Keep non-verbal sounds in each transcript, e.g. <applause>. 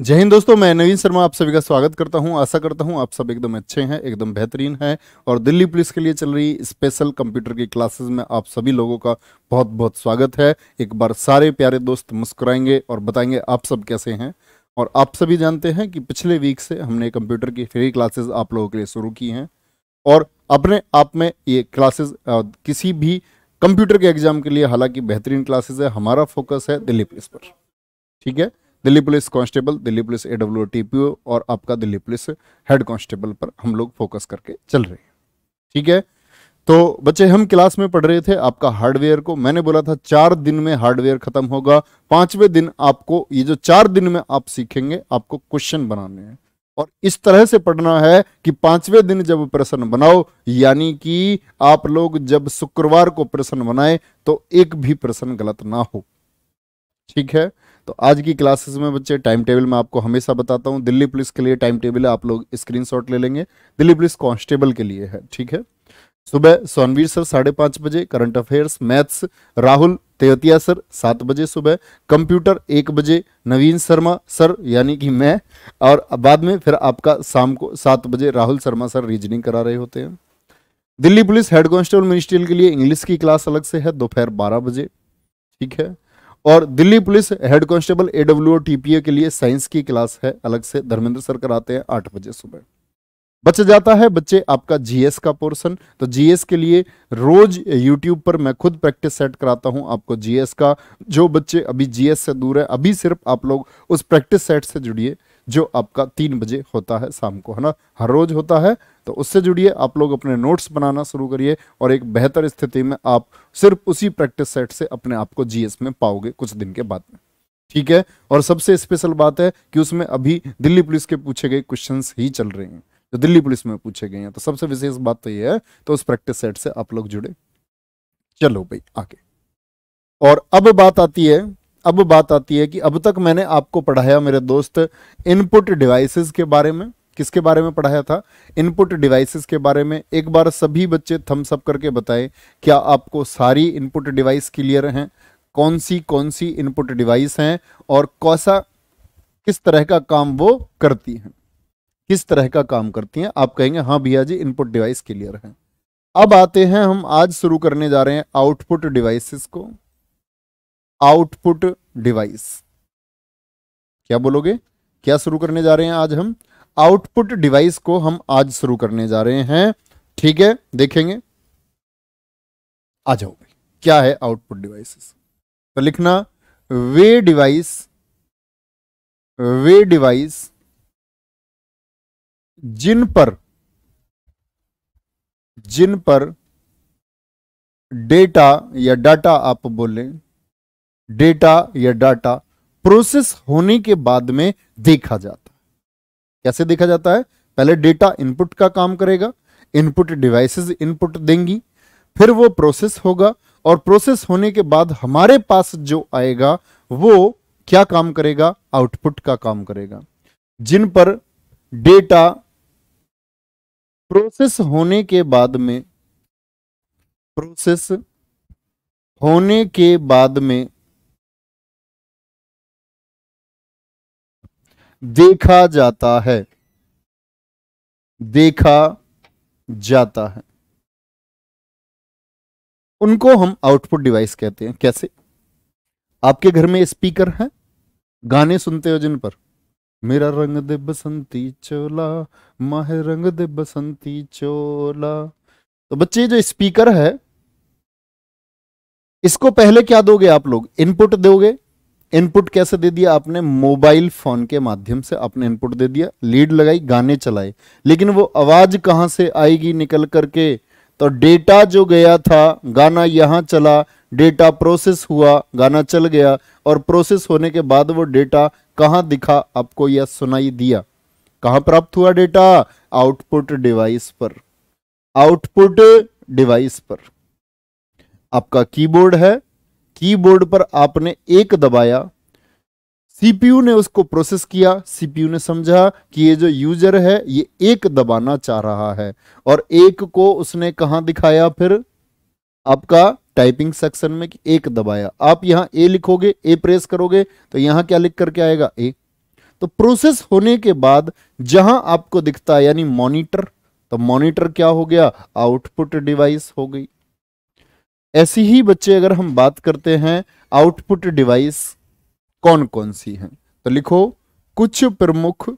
जय हिंद दोस्तों मैं नवीन शर्मा आप सभी का स्वागत करता हूं आशा करता हूं आप सब एकदम अच्छे हैं एकदम बेहतरीन हैं और दिल्ली पुलिस के लिए चल रही स्पेशल कंप्यूटर की क्लासेस में आप सभी लोगों का बहुत बहुत स्वागत है एक बार सारे प्यारे दोस्त मुस्कुराएंगे और बताएंगे आप सब कैसे हैं और आप सभी जानते हैं कि पिछले वीक से हमने कंप्यूटर की फ्री क्लासेज आप लोगों के लिए शुरू की हैं और अपने आप में ये क्लासेज किसी भी कंप्यूटर के एग्जाम के लिए हालांकि बेहतरीन क्लासेज है हमारा फोकस है दिल्ली पुलिस पर ठीक है Delhi police constable Delhi police A W T P O और आपका दिल्ली पुलिस हेड कांस्टेबल पर हम लोग फोकस करके चल रहे हैं ठीक है तो बच्चे हम क्लास में पढ़ रहे थे आपका हार्डवेयर को मैंने बोला था चार दिन में हार्डवेयर खत्म होगा पांचवें दिन आपको ये जो चार दिन में आप सीखेंगे आपको क्वेश्चन बनाने हैं और इस तरह से पढ़ना है कि पांचवें दिन जब प्रश्न बनाओ यानी कि आप लोग जब शुक्रवार को प्रश्न बनाए तो एक भी प्रश्न गलत ना हो ठीक है तो आज की क्लासेस में बच्चे टाइम टेबल मैं आपको हमेशा बताता हूँ दिल्ली पुलिस के लिए टाइम टेबल है आप लोग स्क्रीनशॉट ले लेंगे दिल्ली पुलिस कॉन्स्टेबल के लिए है ठीक है सुबह सोनवीर सर साढ़े पांच बजे current affairs maths Rahul Tewatia sir सात बजे सुबह कंप्यूटर एक बजे नवीन शर्मा सर यानी कि मैं और बाद में फिर आपका शाम को सात बजे राहुल शर्मा सर रीजनिंग करा रहे होते हैं Delhi police head constable ministerial के लिए इंग्लिश की क्लास अलग से है दोपहर बारह बजे ठीक है और Delhi police head constable AW TPA के लिए साइंस की क्लास है अलग से धर्मेंद्र सर कराते हैं आठ बजे सुबह बच जाता है बच्चे आपका जीएस का पोर्शन तो जीएस के लिए रोज यूट्यूब पर मैं खुद प्रैक्टिस सेट कराता हूं आपको जीएस का जो बच्चे अभी जीएस से दूर है अभी सिर्फ आप लोग उस प्रैक्टिस सेट से जुड़िए जो आपका तीन बजे होता है शाम को है ना हर रोज होता है तो उससे जुड़िए आप लोग अपने नोट्स बनाना शुरू करिए और एक बेहतर स्थिति में आप सिर्फ उसी प्रैक्टिस सेट से अपने आप को जीएस में पाओगे कुछ दिन के बाद में ठीक है और सबसे स्पेशल बात है कि उसमें अभी दिल्ली पुलिस के पूछे गए क्वेश्चन ही चल रहे हैं जो दिल्ली पुलिस में पूछे गए हैं तो सबसे विशेष बात तो यह है तो उस प्रैक्टिस सेट से आप लोग जुड़े चलो भाई आगे और अब बात आती है अब बात आती है कि अब तक मैंने आपको पढ़ाया मेरे दोस्त इनपुट डिवाइसेस के बारे में किसके बारे में पढ़ाया था इनपुट डिवाइसेस के बारे में एक बार सभी बच्चे थम्स अप करके बताएं क्या आपको सारी इनपुट डिवाइस क्लियर हैं कौन सी कौन सी इनपुट डिवाइस हैं और कौसा किस तरह का काम वो करती हैं किस तरह का काम करती हैं आप कहेंगे हाँ भैया जी इनपुट डिवाइस क्लियर है अब आते हैं हम आज शुरू करने जा रहे हैं आउटपुट डिवाइसेस को आउटपुट डिवाइस क्या बोलोगे क्या शुरू करने जा रहे हैं आज हम आउटपुट डिवाइस को हम आज शुरू करने जा रहे हैं ठीक है देखेंगे आ जाओ क्या है आउटपुट डिवाइसेस तो लिखना वे डिवाइस वे डिवाइस जिन पर जिन पर डेटा या डाटा आप बोलें डेटा या डाटा प्रोसेस होने के बाद में देखा जाता कैसे देखा जाता है पहले डेटा इनपुट का काम करेगा इनपुट डिवाइसेस इनपुट देंगी फिर वो प्रोसेस होगा और प्रोसेस होने के बाद हमारे पास जो आएगा वो क्या काम करेगा आउटपुट का काम करेगा जिन पर डेटा प्रोसेस होने के बाद में प्रोसेस होने के बाद में देखा जाता है देखा जाता है उनको हम आउटपुट डिवाइस कहते हैं कैसे आपके घर में स्पीकर है गाने सुनते हो जिन पर मेरा रंग दे बसंती चोला माह रंग दे बसंती चोला तो बच्चे जो स्पीकर है इसको पहले क्या दोगे आप लोग इनपुट दोगे इनपुट कैसे दे दिया आपने मोबाइल फोन के माध्यम से आपने इनपुट दे दिया लीड लगाई गाने चलाए लेकिन वो आवाज कहां से आएगी निकल करके तो डेटा जो गया था गाना यहां चला डेटा प्रोसेस हुआ गाना चल गया और प्रोसेस होने के बाद वो डेटा कहां दिखा आपको यह सुनाई दिया कहां प्राप्त हुआ डेटा आउटपुट डिवाइस पर आउटपुट डिवाइस पर आपका कीबोर्ड है कीबोर्ड पर आपने एक दबाया सीपीयू ने उसको प्रोसेस किया सीपीयू ने समझा कि ये जो यूजर है ये एक दबाना चाह रहा है और एक को उसने कहा दिखाया फिर आपका टाइपिंग सेक्शन में कि एक दबाया आप यहां ए लिखोगे ए प्रेस करोगे तो यहां क्या लिख करके आएगा ए तो प्रोसेस होने के बाद जहां आपको दिखता है यानी मॉनिटर तो मॉनिटर क्या हो गया आउटपुट डिवाइस हो गई ऐसी ही बच्चे अगर हम बात करते हैं आउटपुट डिवाइस कौन कौन सी हैं तो लिखो कुछ प्रमुख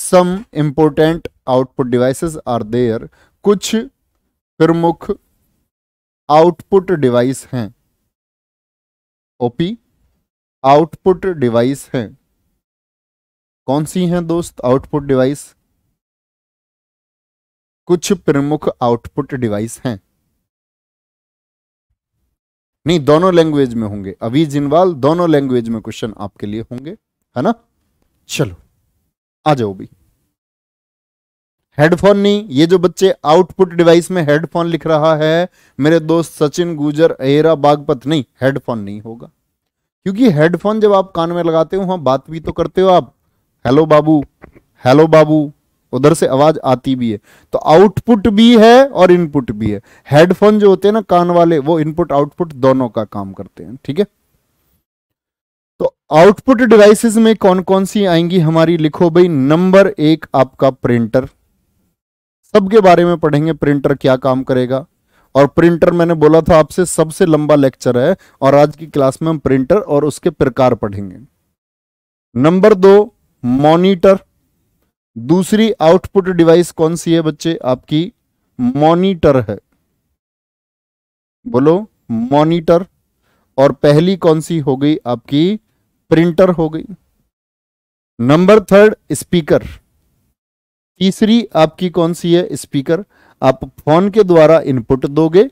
some important output devices are there कुछ प्रमुख आउटपुट डिवाइस हैं ओपी आउटपुट डिवाइस हैं कौन सी हैं दोस्त आउटपुट डिवाइस कुछ प्रमुख आउटपुट डिवाइस हैं नहीं दोनों लैंग्वेज में होंगे अभी जिनवाल दोनों लैंग्वेज में क्वेश्चन आपके लिए होंगे है ना चलो आ जाओ भी हेडफोन नहीं ये जो बच्चे आउटपुट डिवाइस में हेडफोन लिख रहा है मेरे दोस्त सचिन गुजर एरा बागपत नहीं हेडफोन नहीं होगा क्योंकि हेडफोन जब आप कान में लगाते हो हाँ बात भी तो करते हो आप हेलो बाबू हेलो बाबू उधर से आवाज आती भी है तो आउटपुट भी है और इनपुट भी है हेडफोन जो होते हैं ना कान वाले वो इनपुट आउटपुट दोनों का काम करते हैं ठीक है तो आउटपुट डिवाइसेस में कौन कौन सी आएंगी हमारी लिखो भाई नंबर एक आपका प्रिंटर सबके बारे में पढ़ेंगे प्रिंटर क्या काम करेगा और प्रिंटर मैंने बोला था आपसे सबसे लंबा लेक्चर है और आज की क्लास में हम प्रिंटर और उसके प्रकार पढ़ेंगे नंबर दो मॉनिटर दूसरी आउटपुट डिवाइस कौन सी है बच्चे आपकी मॉनिटर है बोलो मॉनिटर और पहली कौन सी हो गई आपकी प्रिंटर हो गई नंबर थर्ड स्पीकर तीसरी आपकी कौन सी है स्पीकर आप फोन के द्वारा इनपुट दोगे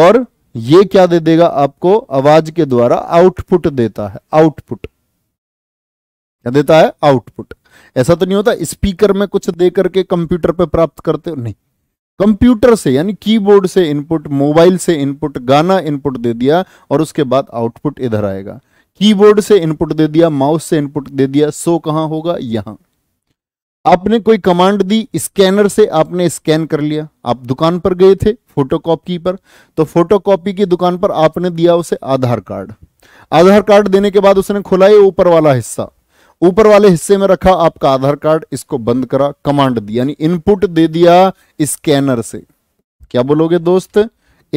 और ये क्या दे देगा आपको आवाज के द्वारा आउटपुट देता है आउटपुट क्या देता है आउटपुट ऐसा तो नहीं होता स्पीकर में कुछ दे करके कंप्यूटर पे प्राप्त करते हो नहीं कंप्यूटर से यानी कीबोर्ड से इनपुट मोबाइल से इनपुट गाना इनपुट दे दिया और उसके बाद आउटपुट इधर आएगा कीबोर्ड से इनपुट दे दिया माउस से इनपुट दे दिया सो कहां होगा यहां आपने कोई कमांड दी स्कैनर से आपने स्कैन कर लिया आप दुकान पर गए थे फोटोकॉपी पर तो फोटोकॉपी की दुकान पर आपने दिया उसे आधार कार्ड आधार कार्ड देने के बाद उसने खोला ये ऊपर वाला हिस्सा ऊपर वाले हिस्से में रखा आपका आधार कार्ड इसको बंद करा कमांड दी यानी इनपुट दे दिया स्कैनर से क्या बोलोगे दोस्त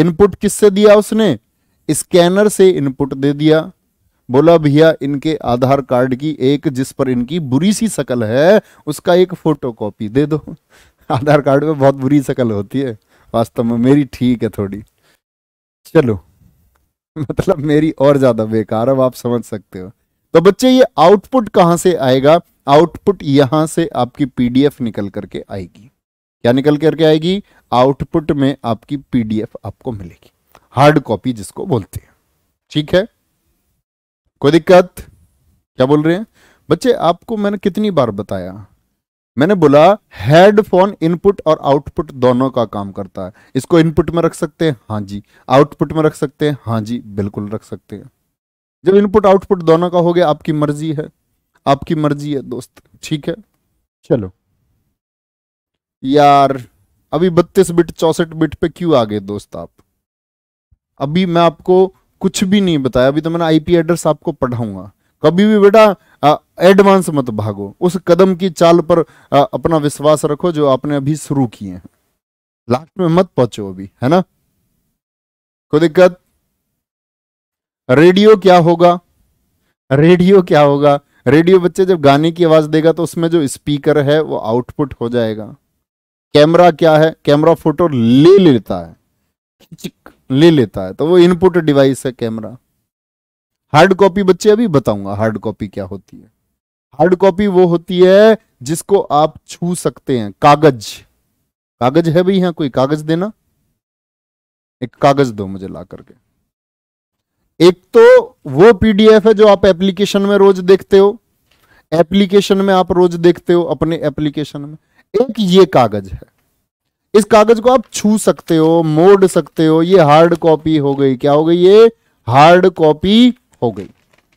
इनपुट किससे दिया उसने स्कैनर से इनपुट दे दिया बोला भैया इनके आधार कार्ड की एक जिस पर इनकी बुरी सी शकल है उसका एक फोटो कॉपी दे दो <laughs> आधार कार्ड में बहुत बुरी शकल होती है वास्तव में मेरी ठीक है थोड़ी चलो <laughs> मतलब मेरी और ज़्यादा बेकार है आप समझ सकते हो तो बच्चे ये आउटपुट कहां से आएगा आउटपुट यहां से आपकी पीडीएफ निकल करके आएगी क्या निकल करके आएगी आउटपुट में आपकी पीडीएफ आपको मिलेगी हार्ड कॉपी जिसको बोलते हैं ठीक है कोई दिक्कत क्या बोल रहे हैं बच्चे आपको मैंने कितनी बार बताया मैंने बोला हेडफोन इनपुट और आउटपुट दोनों का काम करता है इसको इनपुट में रख सकते हैं हाँ जी आउटपुट में रख सकते हैं हाँ जी बिल्कुल रख सकते हैं जब इनपुट आउटपुट दोनों का हो गया आपकी मर्जी है आपकी मर्जी है दोस्त ठीक है चलो यार अभी बत्तीस बिट चौसठ बिट पे क्यों आ गए दोस्त आप अभी मैं आपको कुछ भी नहीं बताया अभी तो मैंने आईपी एड्रेस आपको पढ़ाऊंगा कभी भी बेटा एडवांस मत भागो उस कदम की चाल पर आ, अपना विश्वास रखो जो आपने अभी शुरू किए हैं लास्ट में मत पहुंचो अभी है ना कोई दिक्कत रेडियो क्या होगा रेडियो क्या होगा रेडियो बच्चे जब गाने की आवाज देगा तो उसमें जो स्पीकर है वो आउटपुट हो जाएगा कैमरा क्या है कैमरा फोटो ले लेता है ले लेता है तो वो इनपुट डिवाइस है कैमरा हार्ड कॉपी बच्चे अभी बताऊंगा हार्ड कॉपी क्या होती है हार्ड कॉपी वो होती है जिसको आप छू सकते हैं कागज कागज है भाई यहां कोई कागज देना एक कागज दो मुझे ला करके एक तो वो पीडीएफ है जो आप एप्लीकेशन में रोज देखते हो एप्लीकेशन में आप रोज देखते हो अपने एप्लीकेशन में एक ये कागज है इस कागज को आप छू सकते हो मोड़ सकते हो ये हार्ड कॉपी हो गई क्या हो गई ये हार्ड कॉपी हो गई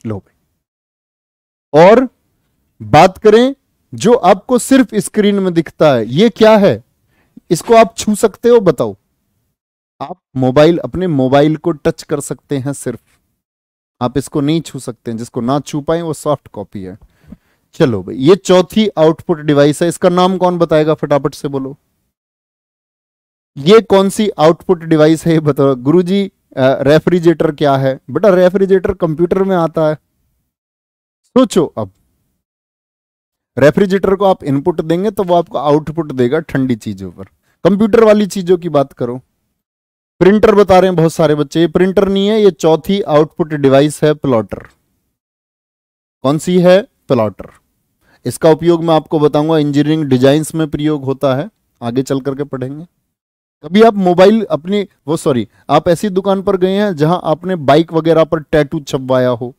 लो भाई और बात करें जो आपको सिर्फ स्क्रीन में दिखता है ये क्या है इसको आप छू सकते हो बताओ आप मोबाइल अपने मोबाइल को टच कर सकते हैं सिर्फ आप इसको नहीं छू सकते हैं जिसको ना छू पाए वो सॉफ्ट कॉपी है चलो भाई ये चौथी आउटपुट डिवाइस है इसका नाम कौन बताएगा फटाफट से बोलो ये कौन सी आउटपुट डिवाइस है ये बताओ गुरु जी रेफ्रिजरेटर क्या है बेटा रेफ्रिजरेटर कंप्यूटर में आता है सोचो अब रेफ्रिजरेटर को आप इनपुट देंगे तो वो आपको आउटपुट देगा ठंडी चीजों पर कंप्यूटर वाली चीजों की बात करो प्रिंटर बता रहे हैं बहुत सारे बच्चे ये प्रिंटर नहीं है ये चौथी आउटपुट डिवाइस है प्लॉटर कौन सी है प्लॉटर इसका उपयोग मैं आपको बताऊंगा इंजीनियरिंग डिजाइन में प्रयोग होता है आगे चल करके पढ़ेंगे कभी आप मोबाइल अपनी वो सॉरी आप ऐसी दुकान पर गए हैं जहां आपने बाइक वगैरह पर टैटू छपवाया हो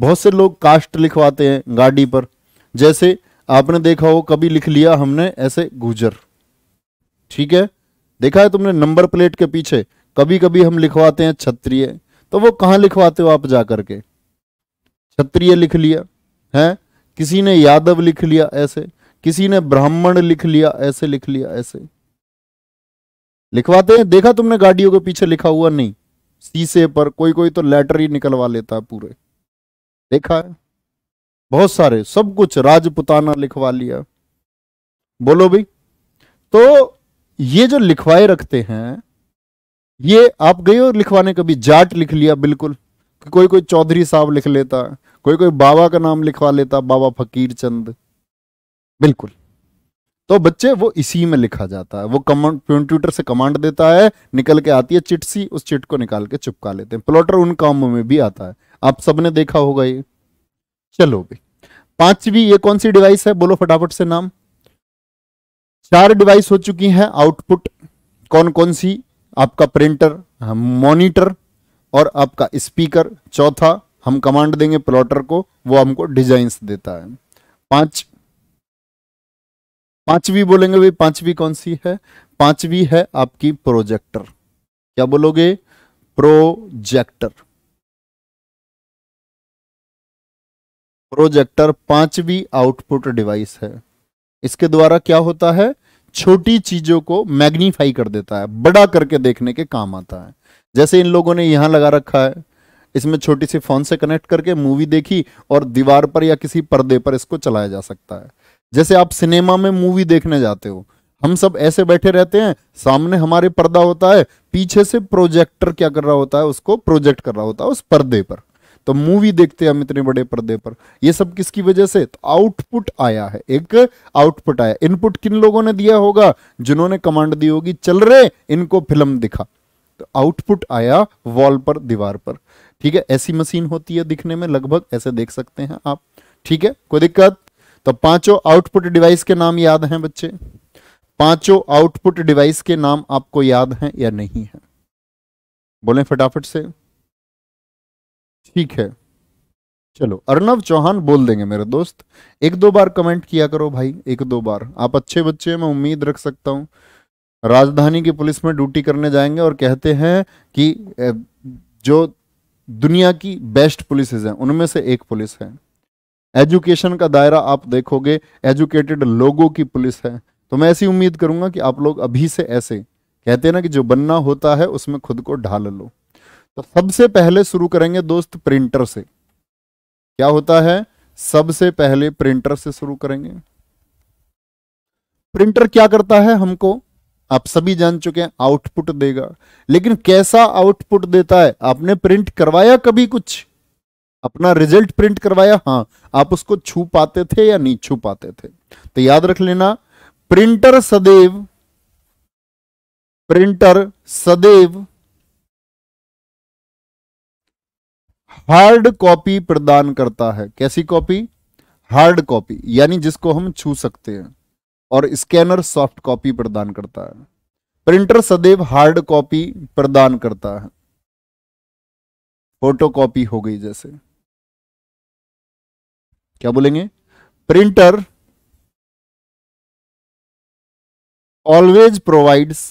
बहुत से लोग कास्ट लिखवाते हैं गाड़ी पर जैसे आपने देखा हो कभी लिख लिया हमने ऐसे गुजर ठीक है देखा है तुमने नंबर प्लेट के पीछे कभी कभी हम लिखवाते हैं क्षत्रिय तो वो कहाँ लिखवाते हो आप जा करके क्षत्रिय लिख लिया है किसी ने यादव लिख लिया ऐसे किसी ने ब्राह्मण लिख लिया ऐसे लिख लिया ऐसे लिखवाते हैं देखा तुमने गाड़ियों के पीछे लिखा हुआ नहीं शीशे पर कोई कोई तो लेटर ही निकलवा लेता है पूरे देखा है बहुत सारे सब कुछ राजपुताना लिखवा लिया बोलो भाई तो ये जो लिखवाए रखते हैं ये आप गए और लिखवाने कभी जाट लिख लिया बिल्कुल कोई कोई चौधरी साहब लिख लेता कोई कोई बाबा का नाम लिखवा लेता बाबा फकीर चंद बिल्कुल तो बच्चे वो इसी में लिखा जाता है वो कमांड कंप्यूटर से कमांड देता है निकल के आती है चिट सी उस चिट को निकाल के चुपका लेते हैं प्लॉटर उन कामों में भी आता है आप सबने देखा होगा ये चलो भाई पांचवी ये कौन सी डिवाइस है बोलो फटाफट से नाम चार डिवाइस हो चुकी हैं आउटपुट कौन कौन सी आपका प्रिंटर मॉनिटर और आपका स्पीकर चौथा हम कमांड देंगे प्लॉटर को वो हमको डिजाइंस देता है पांच पांचवी बोलेंगे भाई पांचवी कौन सी है पांचवी है आपकी प्रोजेक्टर क्या बोलोगे प्रोजेक्टर प्रोजेक्टर पांचवी आउटपुट डिवाइस है इसके द्वारा क्या होता है छोटी चीजों को मैग्नीफाई कर देता है बड़ा करके देखने के काम आता है जैसे इन लोगों ने यहां लगा रखा है इसमें छोटी सी फोन से कनेक्ट करके मूवी देखी और दीवार पर या किसी पर्दे पर इसको चलाया जा सकता है जैसे आप सिनेमा में मूवी देखने जाते हो हम सब ऐसे बैठे रहते हैं सामने हमारे पर्दा होता है पीछे से प्रोजेक्टर क्या कर रहा होता है उसको प्रोजेक्ट कर रहा होता है उस पर्दे पर तो मूवी देखते हैं हम इतने बड़े पर्दे पर ये सब किसकी वजह से तो आउटपुट आया है एक आउटपुट आया इनपुट किन लोगों ने दिया होगा जिन्होंने कमांड दी होगी चल रहे इनको फिल्म दिखा तो आउटपुट आया वॉल पर दीवार पर ठीक है ऐसी मशीन होती है दिखने में लगभग ऐसे देख सकते हैं आप ठीक है कोई दिक्कत तो पांचों आउटपुट डिवाइस के नाम याद हैं बच्चे पांचों आउटपुट डिवाइस के नाम आपको याद हैं या नहीं है बोले फटाफट से ठीक है चलो अर्नव चौहान बोल देंगे मेरे दोस्त एक दो बार कमेंट किया करो भाई एक दो बार आप अच्छे बच्चे हैं मैं उम्मीद रख सकता हूँ राजधानी की पुलिस में ड्यूटी करने जाएंगे और कहते हैं कि जो दुनिया की बेस्ट पुलिस है उनमें से एक पुलिस है एजुकेशन का दायरा आप देखोगे एजुकेटेड लोगों की पुलिस है तो मैं ऐसी उम्मीद करूंगा कि आप लोग अभी से ऐसे कहते हैं ना कि जो बनना होता है उसमें खुद को ढाल लो तो सबसे पहले शुरू करेंगे दोस्त प्रिंटर से क्या होता है सबसे पहले प्रिंटर से शुरू करेंगे प्रिंटर क्या करता है हमको आप सभी जान चुके हैं आउटपुट देगा लेकिन कैसा आउटपुट देता है आपने प्रिंट करवाया कभी कुछ अपना रिजल्ट प्रिंट करवाया हाँ आप उसको छू पाते थे या नहीं छू पाते थे तो याद रख लेना प्रिंटर सदैव प्रिंटर सदैव हार्ड कॉपी प्रदान करता है कैसी कॉपी हार्ड कॉपी यानी जिसको हम छू सकते हैं और स्कैनर सॉफ्ट कॉपी प्रदान करता है प्रिंटर सदैव हार्ड कॉपी प्रदान करता है फोटो कॉपी हो गई जैसे क्या बोलेंगे printer always provides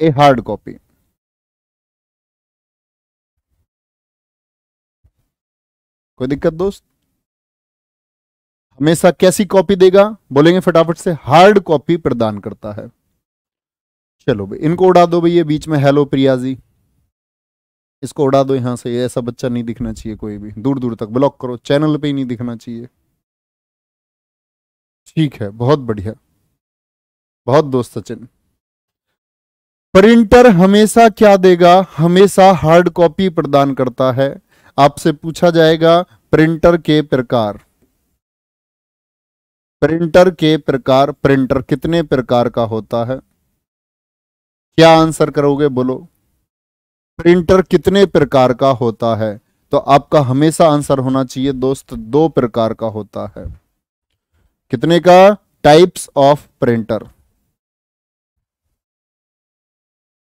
a hard copy कोई दिक्कत दोस्त हमेशा कैसी कॉपी देगा बोलेंगे फटाफट से हार्ड कॉपी प्रदान करता है चलो भाई इनको उड़ा दो भैया बीच में हेलो प्रिया जी इसको उड़ा दो यहां से ऐसा बच्चा नहीं दिखना चाहिए कोई भी दूर दूर तक ब्लॉक करो चैनल पे ही नहीं दिखना चाहिए ठीक है बहुत बढ़िया बहुत दोस्त सचिन प्रिंटर हमेशा क्या देगा हमेशा हार्ड कॉपी प्रदान करता है आपसे पूछा जाएगा प्रिंटर के प्रकार प्रिंटर के प्रकार प्रिंटर कितने प्रकार का होता है क्या आंसर करोगे बोलो प्रिंटर कितने प्रकार का होता है तो आपका हमेशा आंसर होना चाहिए दोस्त दो प्रकार का होता है कितने का टाइप्स ऑफ प्रिंटर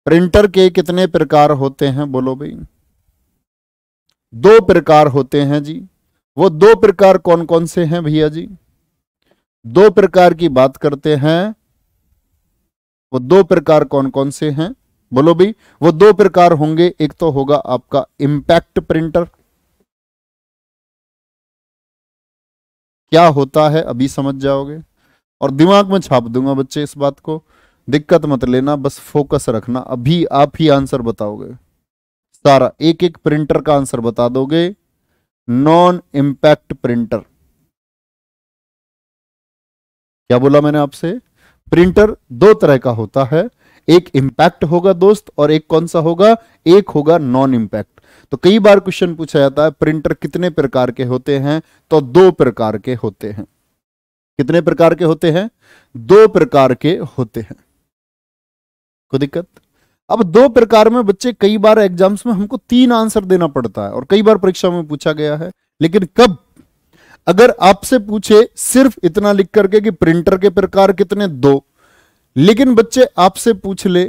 प्रिंटर के कितने प्रकार होते हैं बोलो भाई दो प्रकार होते हैं जी वो दो प्रकार कौन कौन से हैं भैया जी दो प्रकार की बात करते हैं वो दो प्रकार कौन कौन से हैं बोलो भाई वो दो प्रकार होंगे एक तो होगा आपका इंपैक्ट प्रिंटर क्या होता है अभी समझ जाओगे और दिमाग में छाप दूंगा बच्चे इस बात को दिक्कत मत लेना बस फोकस रखना अभी आप ही आंसर बताओगे सतारह एक एक प्रिंटर का आंसर बता दोगे नॉन इंपैक्ट प्रिंटर क्या बोला मैंने आपसे प्रिंटर दो तरह का होता है एक इंपैक्ट होगा दोस्त और एक कौन सा होगा एक होगा नॉन इंपैक्ट तो कई बार क्वेश्चन पूछा जाता है प्रिंटर कितने प्रकार के होते हैं तो दो प्रकार के होते हैं कितने प्रकार के होते हैं दो प्रकार के होते हैं कोई दिक्कत अब दो प्रकार में बच्चे कई बार एग्जाम्स में हमको तीन आंसर देना पड़ता है और कई बार परीक्षा में पूछा गया है लेकिन कब अगर आपसे पूछे सिर्फ इतना लिख करके कि प्रिंटर के प्रकार कितने दो लेकिन बच्चे आपसे पूछ ले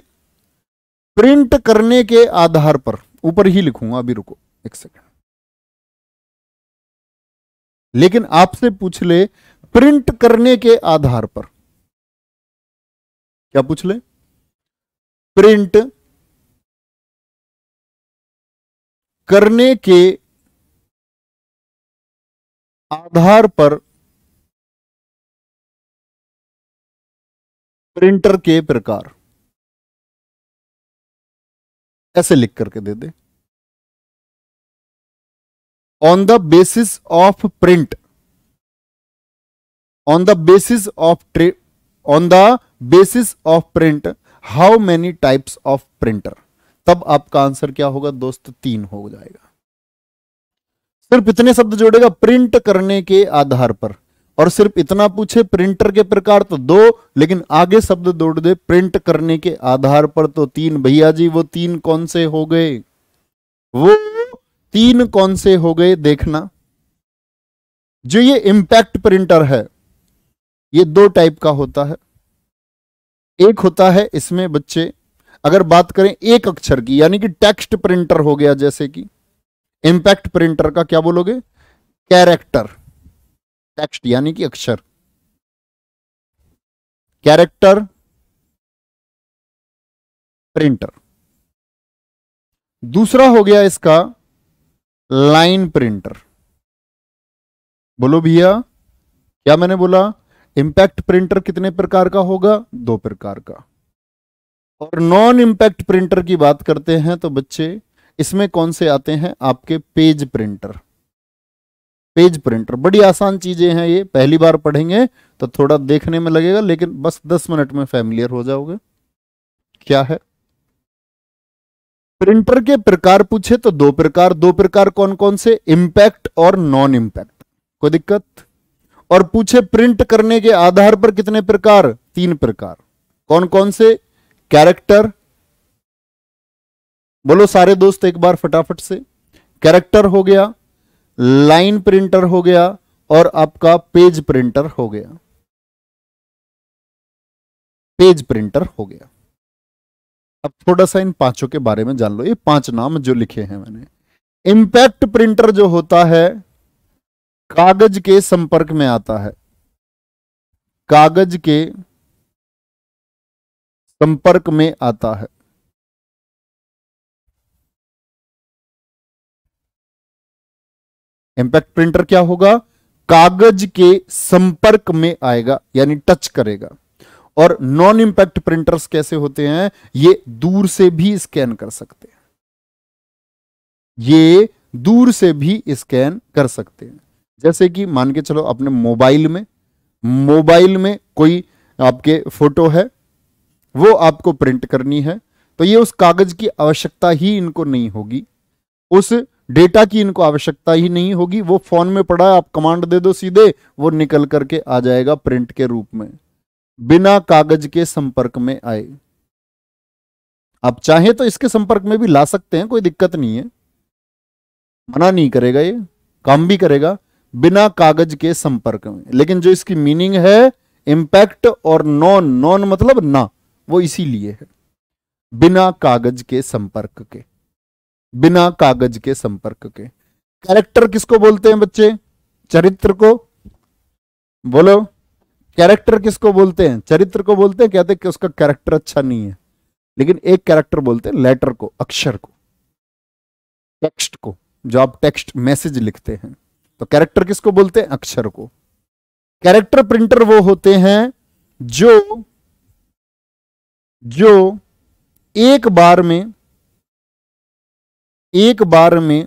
प्रिंट करने के आधार पर ऊपर ही लिखूंगा अभी रुको एक सेकंड लेकिन आपसे पूछ ले प्रिंट करने के आधार पर क्या पूछ ले प्रिंट करने के आधार पर प्रिंटर के प्रकार ऐसे लिख करके दे दे on the basis of print on the basis of tray on the basis of print how many types of printer तब आपका आंसर क्या होगा दोस्त तीन हो जाएगा सिर्फ इतने शब्द जोड़ेगा प्रिंट करने के आधार पर और सिर्फ इतना पूछे प्रिंटर के प्रकार तो दो लेकिन आगे शब्द जोड़ दे प्रिंट करने के आधार पर तो तीन भैया जी वो तीन कौन से हो गए वो तीन कौन से हो गए देखना जो ये इंपैक्ट प्रिंटर है ये दो टाइप का होता है एक होता है इसमें बच्चे अगर बात करें एक अक्षर की यानी कि टेक्स्ट प्रिंटर हो गया जैसे कि इंपैक्ट प्रिंटर का क्या बोलोगे कैरेक्टर टेक्स्ट यानी कि अक्षर कैरेक्टर प्रिंटर दूसरा हो गया इसका लाइन प्रिंटर बोलो भैया क्या मैंने बोला इम्पैक्ट प्रिंटर कितने प्रकार का होगा दो प्रकार का और नॉन इंपैक्ट प्रिंटर की बात करते हैं तो बच्चे इसमें कौन से आते हैं आपके पेज प्रिंटर पेज प्रिंटर बड़ी आसान चीजें हैं ये पहली बार पढ़ेंगे तो थोड़ा देखने में लगेगा लेकिन बस दस मिनट में फैमिलियर हो जाओगे क्या है प्रिंटर के प्रकार पूछे तो दो प्रकार दो प्रकार कौन कौन से इम्पैक्ट और नॉन इंपैक्ट कोई दिक्कत और पूछे प्रिंट करने के आधार पर कितने प्रकार तीन प्रकार कौन कौन से कैरेक्टर बोलो सारे दोस्त एक बार फटाफट से कैरेक्टर हो गया लाइन प्रिंटर हो गया और आपका पेज प्रिंटर हो गया पेज प्रिंटर हो गया अब थोड़ा सा इन पांचों के बारे में जान लो ये पांच नाम जो लिखे हैं मैंने इंपैक्ट प्रिंटर जो होता है कागज के संपर्क में आता है कागज के संपर्क में आता है इंपैक्ट प्रिंटर क्या होगा कागज के संपर्क में आएगा यानी टच करेगा और नॉन इंपैक्ट प्रिंटर्स कैसे होते हैं ये दूर से भी स्कैन कर सकते हैं ये दूर से भी स्कैन कर सकते हैं जैसे कि मान के चलो अपने मोबाइल में मोबाइल में कोई आपके फोटो है वो आपको प्रिंट करनी है तो ये उस कागज की आवश्यकता ही इनको नहीं होगी उस डेटा की इनको आवश्यकता ही नहीं होगी वो फोन में पड़ा है आप कमांड दे दो सीधे वो निकल करके आ जाएगा प्रिंट के रूप में बिना कागज के संपर्क में आए आप चाहे तो इसके संपर्क में भी ला सकते हैं कोई दिक्कत नहीं है मना नहीं करेगा ये काम भी करेगा बिना कागज के संपर्क में लेकिन जो इसकी मीनिंग है इंपैक्ट और नॉन नॉन मतलब ना वो इसीलिए है बिना कागज के संपर्क के बिना कागज के संपर्क के कैरेक्टर किसको बोलते हैं बच्चे चरित्र को बोलो कैरेक्टर किसको बोलते हैं चरित्र को बोलते हैं कहते हैं कि उसका कैरेक्टर अच्छा नहीं है लेकिन एक कैरेक्टर बोलते हैं लेटर को अक्षर को टेक्स्ट को जो आप टेक्स्ट मैसेज लिखते हैं तो कैरेक्टर किसको बोलते हैं अक्षर को कैरेक्टर प्रिंटर वो होते हैं जो जो एक बार में एक बार में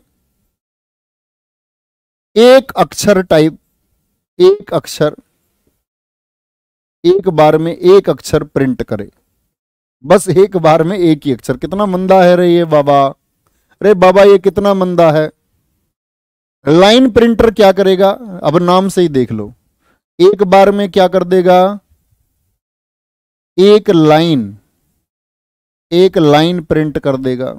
एक अक्षर टाइप एक अक्षर एक बार में एक अक्षर प्रिंट करे बस एक बार में एक ही अक्षर कितना मंदा है रे ये बाबा अरे बाबा ये कितना मंदा है लाइन प्रिंटर क्या करेगा अब नाम से ही देख लो एक बार में क्या कर देगा एक लाइन एक लाइन प्रिंट कर देगा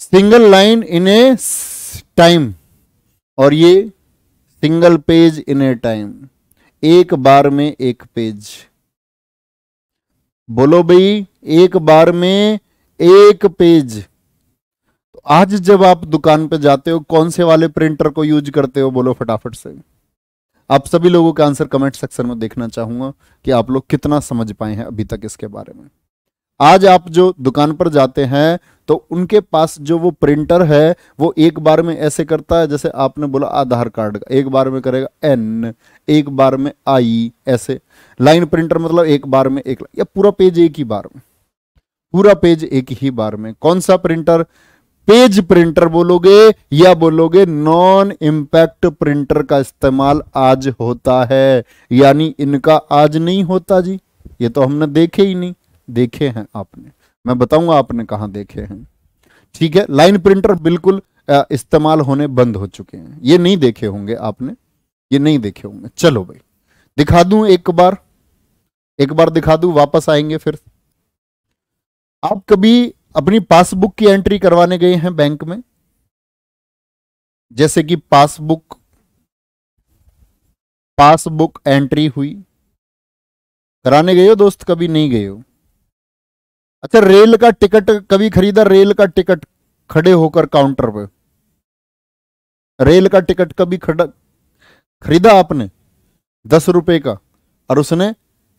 single line in a time और ये single page in a time एक बार में एक पेज बोलो भाई एक बार में एक पेज तो आज जब आप दुकान पे जाते हो कौन से वाले प्रिंटर को यूज करते हो बोलो फटाफट से आप सभी लोगों का आंसर कमेंट सेक्शन में देखना चाहूंगा कि आप लोग कितना समझ पाए हैं अभी तक इसके बारे में आज आप जो दुकान पर जाते हैं तो उनके पास जो वो प्रिंटर है वो एक बार में ऐसे करता है जैसे आपने बोला आधार कार्ड का एक बार में करेगा एन एक बार में आई ऐसे लाइन प्रिंटर मतलब एक बार में एक या पूरा पेज एक ही बार में पूरा पेज एक ही बार में कौन सा प्रिंटर पेज प्रिंटर बोलोगे या बोलोगे नॉन इंपैक्ट प्रिंटर का इस्तेमाल आज होता है यानी इनका आज नहीं होता जी ये तो हमने देखे ही नहीं देखे हैं आपने मैं बताऊंगा आपने कहा देखे हैं ठीक है लाइन प्रिंटर बिल्कुल इस्तेमाल होने बंद हो चुके हैं ये नहीं देखे होंगे आपने ये नहीं देखे होंगे चलो भाई दिखा दू एक बार एक बार दिखा दू वापस आएंगे फिर आप कभी अपनी पासबुक की एंट्री करवाने गए हैं बैंक में जैसे कि पासबुक पासबुक एंट्री हुई कराने गए हो दोस्त कभी नहीं गए हो अच्छा रेल का टिकट कभी खरीदा रेल का टिकट खड़े होकर काउंटर पे रेल का टिकट कभी खड़ा खरीदा आपने दस रुपए का और उसने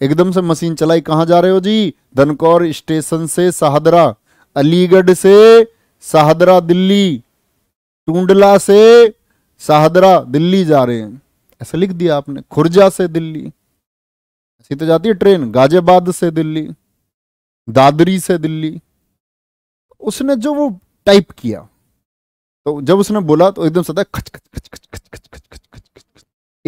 एकदम से मशीन चलाई कहा जा रहे हो जी धनकौर स्टेशन से शाहदरा अलीगढ़ से शाहदरा दिल्ली टूडला से शाहदरा दिल्ली जा रहे हैं ऐसा लिख दिया आपने खुर्जा से दिल्ली ऐसी तो जाती है ट्रेन गाजियाबाद से दिल्ली दादरी से दिल्ली उसने जो वो टाइप किया तो जब उसने बोला तो एकदम सदा खच खच खच खच खच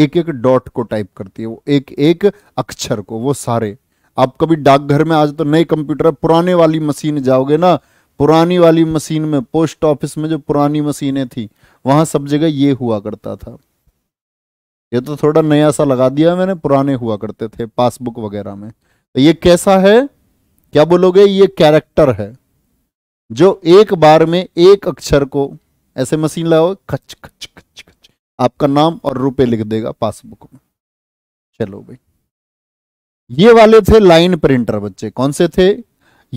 एक एक डॉट को टाइप करती है वो एक एक अक्षर को वो सारे आप कभी डाकघर में आज तो नए कंप्यूटर पुराने वाली मशीन जाओगे ना पुरानी वाली मशीन में पोस्ट ऑफिस में जो पुरानी मशीनें थी वहां सब जगह ये हुआ करता था ये तो थोड़ा नया सा लगा दिया मैंने पुराने हुआ करते थे पासबुक वगैरह में तो ये कैसा है क्या बोलोगे ये कैरेक्टर है जो एक बार में एक अक्षर को ऐसे मशीन लगाओ खच खच आपका नाम और रुपए लिख देगा पासबुक में चलो भाई ये वाले थे लाइन प्रिंटर बच्चे कौन से थे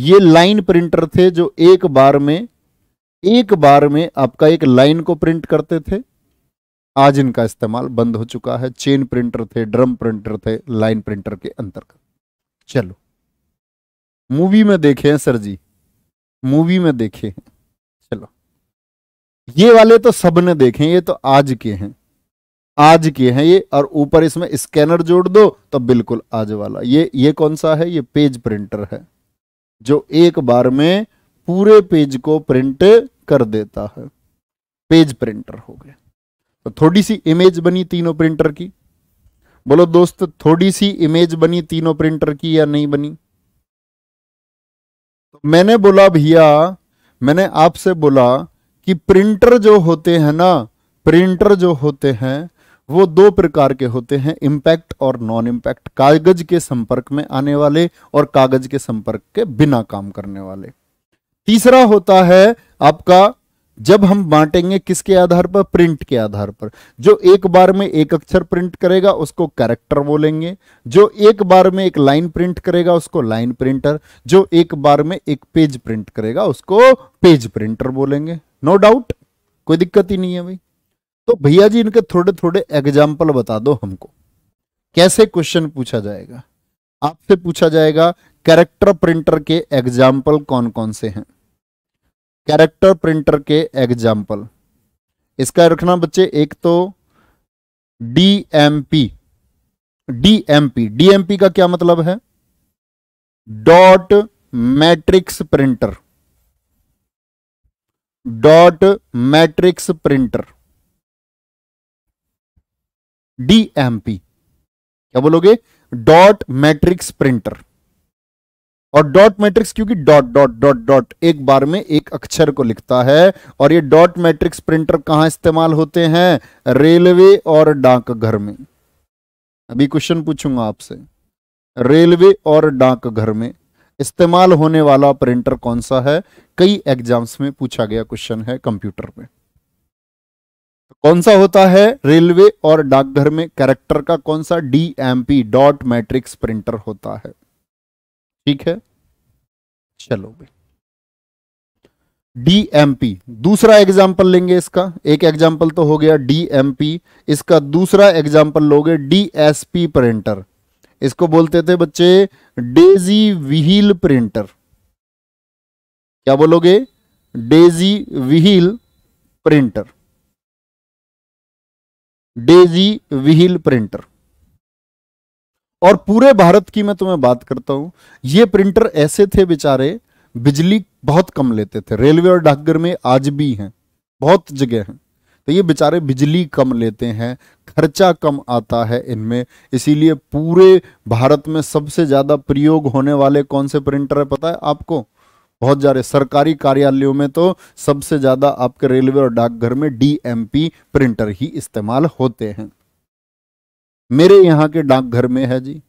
ये लाइन प्रिंटर थे जो एक बार में एक बार में आपका एक लाइन को प्रिंट करते थे आज इनका इस्तेमाल बंद हो चुका है चेन प्रिंटर थे ड्रम प्रिंटर थे लाइन प्रिंटर के अंतर्गत चलो मूवी में देखे हैं सर जी मूवी में देखे हैं ये वाले तो सबने देखे ये तो आज के हैं आज के हैं ये और ऊपर इसमें स्कैनर जोड़ दो तो बिल्कुल आज वाला ये ये कौन सा है ये पेज प्रिंटर है जो एक बार में पूरे पेज को प्रिंट कर देता है पेज प्रिंटर हो गया तो थोड़ी सी इमेज बनी तीनों प्रिंटर की बोलो दोस्त थोड़ी सी इमेज बनी तीनों प्रिंटर की या नहीं बनी तो मैंने बोला भैया मैंने आपसे बोला कि प्रिंटर जो होते हैं ना प्रिंटर जो होते हैं वो दो प्रकार के होते हैं इंपैक्ट और नॉन इंपैक्ट कागज के संपर्क में आने वाले और कागज के संपर्क के बिना काम करने वाले तीसरा होता है आपका जब हम बांटेंगे किसके आधार पर प्रिंट के आधार पर जो एक बार में एक अक्षर प्रिंट करेगा उसको कैरेक्टर बोलेंगे जो एक बार में एक लाइन प्रिंट करेगा उसको लाइन प्रिंटर जो एक बार में एक पेज प्रिंट करेगा उसको पेज प्रिंटर बोलेंगे नो डाउट कोई दिक्कत ही नहीं है भाई तो भैया जी इनके थोड़े थोड़े एग्जाम्पल बता दो हमको कैसे क्वेश्चन पूछा जाएगा आपसे पूछा जाएगा कैरेक्टर प्रिंटर के एग्जाम्पल कौन कौन से हैं कैरेक्टर प्रिंटर के एग्जाम्पल इसका रखना बच्चे एक तो D M P D M P D M P का क्या मतलब है dot matrix printer dot matrix printer DMP क्या बोलोगे डॉट मैट्रिक्स प्रिंटर और डॉट मैट्रिक्स क्योंकि डॉट डॉट डॉट डॉट एक बार में एक अक्षर को लिखता है और ये डॉट मैट्रिक्स प्रिंटर कहां इस्तेमाल होते हैं रेलवे और डाकघर में अभी क्वेश्चन पूछूंगा आपसे रेलवे और डाकघर में इस्तेमाल होने वाला प्रिंटर कौन सा है कई एग्जाम्स में पूछा गया क्वेश्चन है कंप्यूटर में तो कौन सा होता है रेलवे और डाकघर में कैरेक्टर का कौन सा डीएमपी डॉट मैट्रिक्स प्रिंटर होता है ठीक है चलो भाई डीएमपी दूसरा एग्जाम्पल लेंगे इसका एक एग्जाम्पल तो हो गया डीएमपी इसका दूसरा एग्जाम्पल लोगे डीएसपी प्रिंटर इसको बोलते थे बच्चे डेजी व्हील प्रिंटर क्या बोलोगे daisy wheel printer daisy wheel printer और पूरे भारत की मैं तुम्हें बात करता हूं ये प्रिंटर ऐसे थे बेचारे बिजली बहुत कम लेते थे रेलवे और डाकघर में आज भी हैं बहुत जगह हैं तो ये बेचारे बिजली कम लेते हैं खर्चा कम आता है इनमें इसीलिए पूरे भारत में सबसे ज़्यादा प्रयोग होने वाले कौन से प्रिंटर है पता है आपको बहुत ज़्यादा सरकारी कार्यालयों में तो सबसे ज़्यादा आपके रेलवे और डाकघर में डीएमपी प्रिंटर ही इस्तेमाल होते हैं मेरे यहाँ के डाकघर में है जी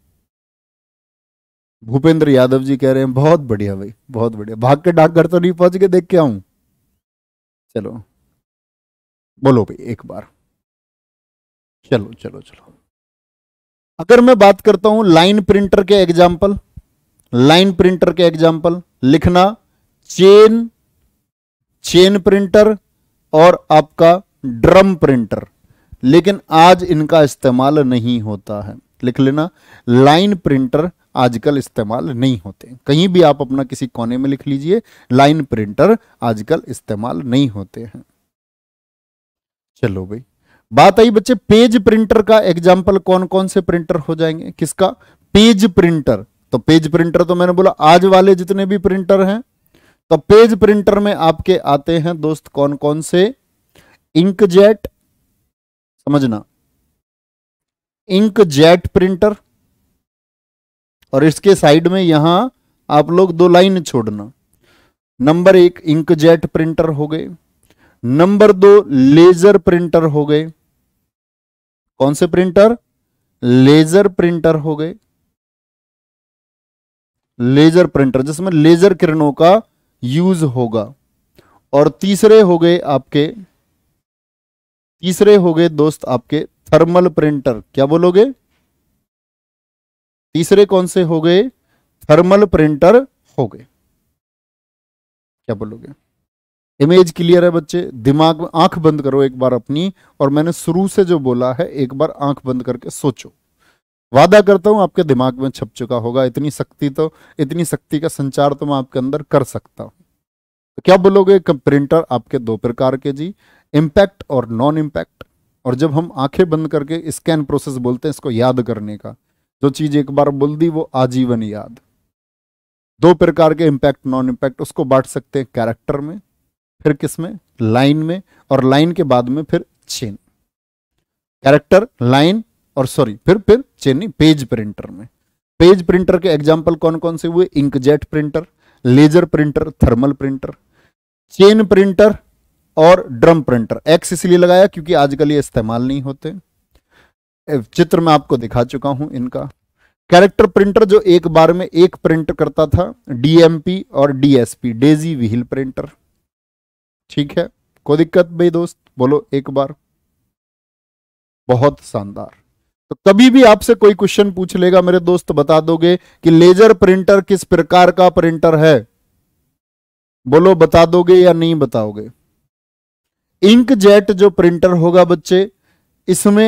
भूपेंद्र यादव जी कह रहे हैं बहुत बढ़िया भाई बहुत बढ़िया भाग के डाकघर तो नहीं पहुंच के देख के आऊं चलो बोलो भाई एक बार चलो चलो चलो अगर मैं बात करता हूं लाइन प्रिंटर के एग्जाम्पल लाइन प्रिंटर के एग्जाम्पल लिखना चेन चेन प्रिंटर और आपका ड्रम प्रिंटर लेकिन आज इनका इस्तेमाल नहीं होता है लिख लेना लाइन प्रिंटर आजकल इस्तेमाल नहीं होते कहीं भी आप अपना किसी कोने में लिख लीजिए लाइन प्रिंटर आजकल इस्तेमाल नहीं होते हैं चलो भाई बात आई बच्चे पेज प्रिंटर का एग्जाम्पल कौन कौन से प्रिंटर हो जाएंगे किसका पेज प्रिंटर तो पेज प्रिंटर तो मैंने बोला आज वाले जितने भी प्रिंटर हैं तो पेज प्रिंटर में आपके आते हैं दोस्त कौन कौन से इंकजेट समझना इंकजेट प्रिंटर और इसके साइड में यहां आप लोग दो लाइन छोड़ना नंबर एक इंकजेट प्रिंटर हो गए नंबर दो लेजर प्रिंटर हो गए कौन से प्रिंटर लेजर प्रिंटर हो गए लेजर प्रिंटर जिसमें लेजर किरणों का यूज होगा और तीसरे हो गए आपके तीसरे हो गए दोस्त आपके थर्मल प्रिंटर क्या बोलोगे तीसरे कौन से हो गए थर्मल प्रिंटर हो गए क्या बोलोगे इमेज क्लियर है बच्चे दिमाग में आंख बंद करो एक बार अपनी और मैंने शुरू से जो बोला है एक बार आंख बंद करके सोचो वादा करता हूं आपके दिमाग में छप चुका होगा इतनी शक्ति तो इतनी शक्ति का संचार तो मैं आपके अंदर कर सकता हूं तो क्या बोलोगे प्रिंटर आपके दो प्रकार के जी इम्पैक्ट और नॉन इम्पैक्ट और जब हम आंखें बंद करके स्कैन प्रोसेस बोलते हैं इसको याद करने का जो चीज एक बार बोल दी वो आजीवन याद दो प्रकार के इम्पैक्ट नॉन इम्पैक्ट उसको बांट सकते हैं कैरेक्टर में फिर किस में लाइन में और लाइन के बाद में फिर चेन कैरेक्टर लाइन और सॉरी फिर फिर चेन नहीं पेज प्रिंटर में पेज प्रिंटर के एग्जाम्पल कौन कौन से हुए inkjet printer laser printer thermal printer chain printer और ड्रम प्रिंटर एक्स इसलिए लगाया क्योंकि आजकल ये इस्तेमाल नहीं होते चित्र में आपको दिखा चुका हूं इनका कैरेक्टर प्रिंटर जो एक बार में एक प्रिंट करता था डीएमपी और डीएसपी डेजी व्हील प्रिंटर ठीक है कोई दिक्कत भाई दोस्त बोलो एक बार बहुत शानदार तो कभी भी आपसे कोई क्वेश्चन पूछ लेगा मेरे दोस्त बता दोगे कि लेजर प्रिंटर किस प्रकार का प्रिंटर है बोलो बता दोगे या नहीं बताओगे इंक जेट जो प्रिंटर होगा बच्चे इसमें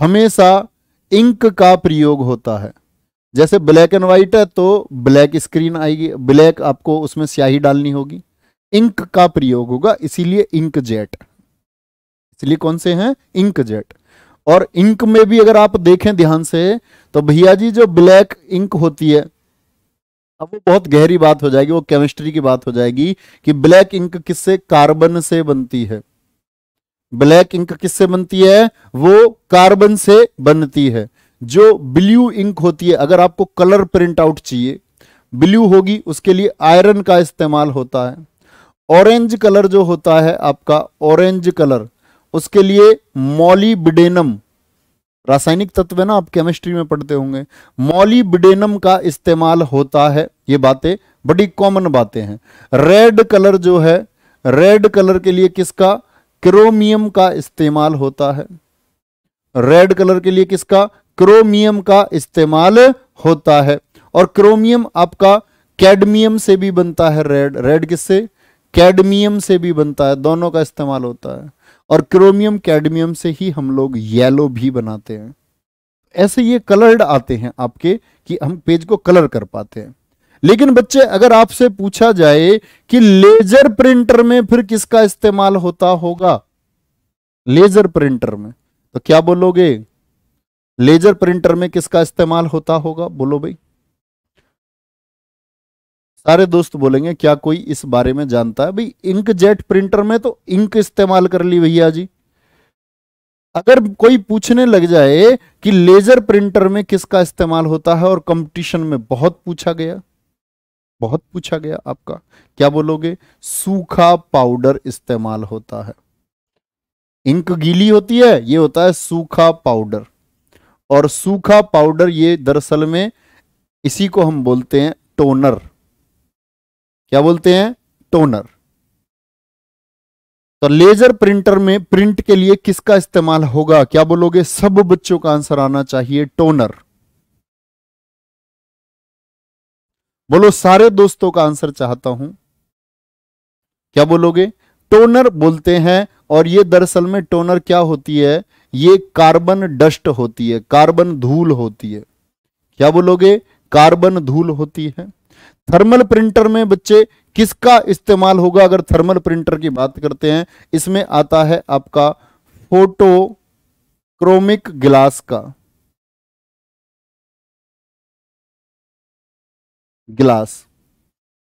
हमेशा इंक का प्रयोग होता है जैसे ब्लैक एंड व्हाइट है तो ब्लैक स्क्रीन आएगी ब्लैक आपको उसमें स्याही डालनी होगी इंक का प्रयोग होगा इसीलिए इंक जेट इसलिए कौन से हैं इंक जेट और इंक में भी अगर आप देखें ध्यान से तो भैया जी जो ब्लैक इंक होती है अब वो बहुत गहरी बात हो जाएगी वो केमिस्ट्री की बात हो जाएगी कि ब्लैक इंक किससे कार्बन से बनती है ब्लैक इंक किससे बनती है वो कार्बन से बनती है जो ब्लू इंक होती है अगर आपको कलर प्रिंट आउट चाहिए ब्लू होगी उसके लिए आयरन का इस्तेमाल होता है ऑरेंज कलर जो होता है आपका ऑरेंज कलर उसके लिए मॉलीबिडेनम रासायनिक तत्व है ना आप केमिस्ट्री में पढ़ते होंगे मॉलीबिडेनम का इस्तेमाल होता है ये बातें बड़ी कॉमन बातें हैं रेड कलर जो है रेड कलर के लिए किसका क्रोमियम का इस्तेमाल होता है रेड कलर के लिए किसका क्रोमियम का इस्तेमाल होता है और क्रोमियम आपका कैडमियम से भी बनता है रेड रेड किससे कैडमियम से भी बनता है दोनों का इस्तेमाल होता है और क्रोमियम कैडमियम से ही हम लोग येलो भी बनाते हैं ऐसे ये कलर्ड आते हैं आपके कि हम पेज को कलर कर पाते हैं लेकिन बच्चे अगर आपसे पूछा जाए कि लेजर प्रिंटर में फिर किसका इस्तेमाल होता होगा लेजर प्रिंटर में तो क्या बोलोगे लेजर प्रिंटर में किसका इस्तेमाल होता होगा बोलो भाई सारे दोस्त बोलेंगे क्या कोई इस बारे में जानता है भाई इंक जेट प्रिंटर में तो इंक इस्तेमाल कर ली भैया जी अगर कोई पूछने लग जाए कि लेजर प्रिंटर में किसका इस्तेमाल होता है और कंपटीशन में बहुत पूछा गया बहुत पूछा गया आपका क्या बोलोगे सूखा पाउडर इस्तेमाल होता है इंक गीली होती है ये होता है सूखा पाउडर और सूखा पाउडर ये दरअसल में इसी को हम बोलते हैं टोनर क्या बोलते हैं टोनर तो लेजर प्रिंटर में प्रिंट के लिए किसका इस्तेमाल होगा क्या बोलोगे सब बच्चों का आंसर आना चाहिए टोनर बोलो सारे दोस्तों का आंसर चाहता हूं क्या बोलोगे टोनर बोलते हैं और ये दरअसल में टोनर क्या होती है ये कार्बन डस्ट होती है कार्बन धूल होती है क्या बोलोगे कार्बन धूल होती है थर्मल प्रिंटर में बच्चे किसका इस्तेमाल होगा अगर थर्मल प्रिंटर की बात करते हैं इसमें आता है आपका फोटो क्रोमिक ग्लास का ग्लास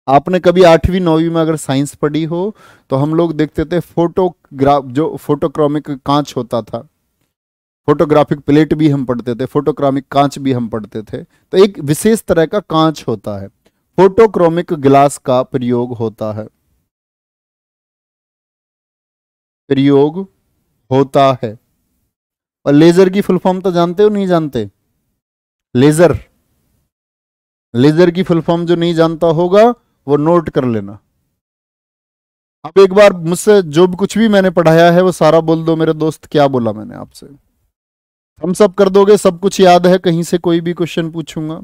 आपने कभी आठवीं नौवीं में अगर साइंस पढ़ी हो तो हम लोग देखते थे फोटोग्राफ जो फोटोक्रोमिक कांच होता था फोटोग्राफिक प्लेट भी हम पढ़ते थे फोटोक्रामिक कांच भी हम पढ़ते थे तो एक विशेष तरह का कांच होता है फोटोक्रोमिक ग्लास का प्रयोग होता है प्रयोग होता है और लेजर की फुल फॉर्म तो जानते हो नहीं जानते लेजर लेजर की फुल फॉर्म जो नहीं जानता होगा वो नोट कर लेना अब एक बार मुझसे जो भी कुछ भी मैंने पढ़ाया है वो सारा बोल दो मेरे दोस्त क्या बोला मैंने आपसे हम सब कर दोगे सब कुछ याद है कहीं से कोई भी क्वेश्चन पूछूंगा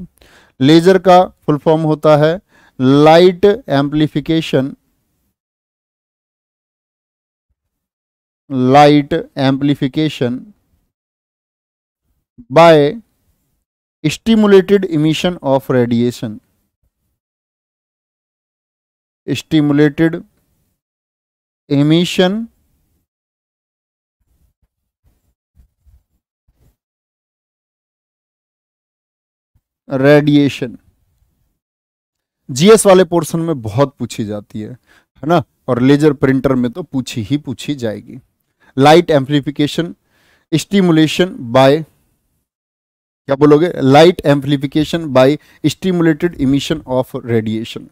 लेजर का फुल फॉर्म होता है light amplification light amplification by stimulated emission of radiation stimulated emission radiation GS वाले पोर्शन में बहुत पूछी जाती है है ना और लेजर प्रिंटर में तो पूछी ही पूछी जाएगी लाइट एम्पलीफिकेशन स्टिमुलेशन बाय क्या बोलोगे light amplification by stimulated emission of radiation